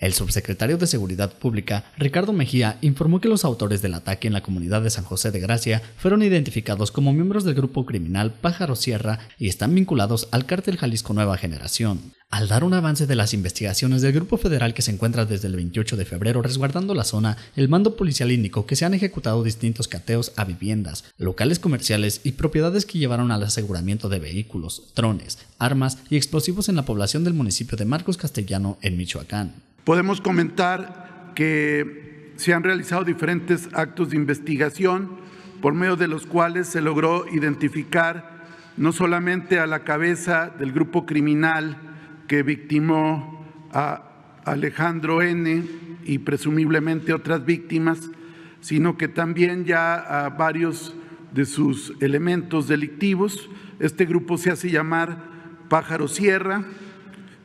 El subsecretario de Seguridad Pública, Ricardo Mejía, informó que los autores del ataque en la comunidad de San José de Gracia fueron identificados como miembros del grupo criminal Pájaro Sierra y están vinculados al cártel Jalisco Nueva Generación. Al dar un avance de las investigaciones del grupo federal que se encuentra desde el 28 de febrero resguardando la zona, el mando policial indicó que se han ejecutado distintos cateos a viviendas, locales comerciales y propiedades que llevaron al aseguramiento de vehículos, drones, armas y explosivos en la población del municipio de Marcos Castellano en Michoacán. Podemos comentar que se han realizado diferentes actos de investigación por medio de los cuales se logró identificar no solamente a la cabeza del grupo criminal que victimó a Alejandro N y presumiblemente otras víctimas, sino que también ya a varios de sus elementos delictivos. Este grupo se hace llamar Pájaro Sierra,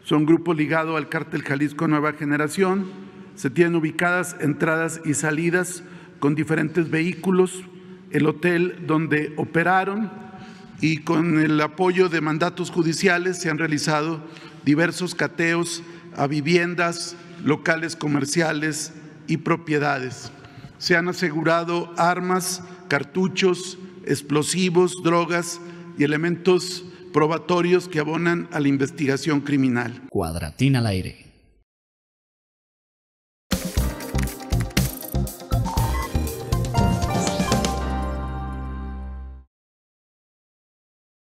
son grupos ligados al cártel Jalisco Nueva Generación. Se tienen ubicadas entradas y salidas con diferentes vehículos, el hotel donde operaron y con el apoyo de mandatos judiciales se han realizado diversos cateos a viviendas, locales comerciales y propiedades. Se han asegurado armas, cartuchos, explosivos, drogas y elementos probatorios que abonan a la investigación criminal. Cuadratín al aire.